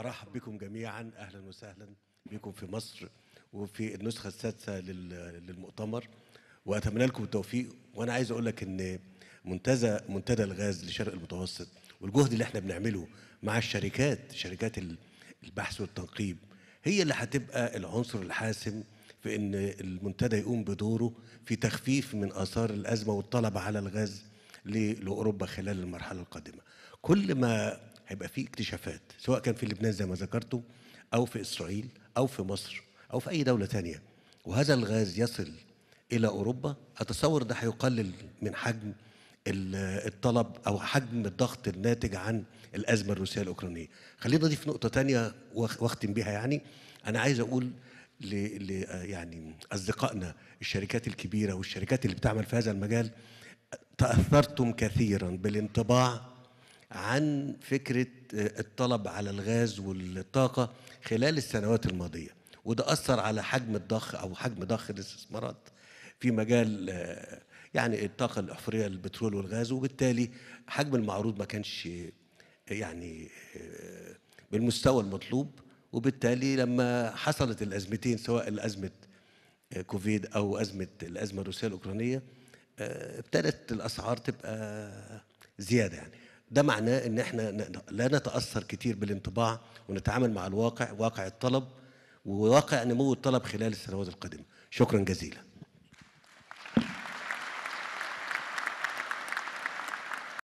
ارحب بكم جميعا اهلا وسهلا بكم في مصر وفي النسخه السادسه للمؤتمر واتمنى لكم التوفيق وانا عايز اقول لك ان منتزه منتدى الغاز لشرق المتوسط والجهد اللي احنا بنعمله مع الشركات شركات البحث والتنقيب هي اللي هتبقى العنصر الحاسم في ان المنتدى يقوم بدوره في تخفيف من اثار الازمه والطلب على الغاز لاوروبا خلال المرحله القادمه كل ما هيبقى فيه اكتشافات سواء كان في لبنان زي ما ذكرتوا أو في إسرائيل أو في مصر أو في أي دولة تانية وهذا الغاز يصل إلى أوروبا أتصور ده هيقلل من حجم الطلب أو حجم الضغط الناتج عن الأزمة الروسية الأوكرانية خلينا نضيف نقطة تانية واختم بيها يعني أنا عايز أقول ل يعني أصدقائنا الشركات الكبيرة والشركات اللي بتعمل في هذا المجال تأثرتم كثيرا بالانطباع عن فكرة آه، الطلب على الغاز والطاقة خلال السنوات الماضية وده أثر على حجم الضخ أو حجم ضخ الاستثمارات في مجال آه، يعني الطاقة الأحفورية للبترول والغاز وبالتالي حجم المعروض ما كانش آه، يعني بالمستوى المطلوب وبالتالي لما حصلت الأزمتين سواء الأزمة كوفيد أو أزمة الأزمة الروسية الأوكرانية ابتدت الأسعار تبقى زيادة يعني ده معناه ان احنا لا نتاثر كتير بالانطباع ونتعامل مع الواقع واقع الطلب وواقع نمو الطلب خلال السنوات القادمه شكرا جزيلا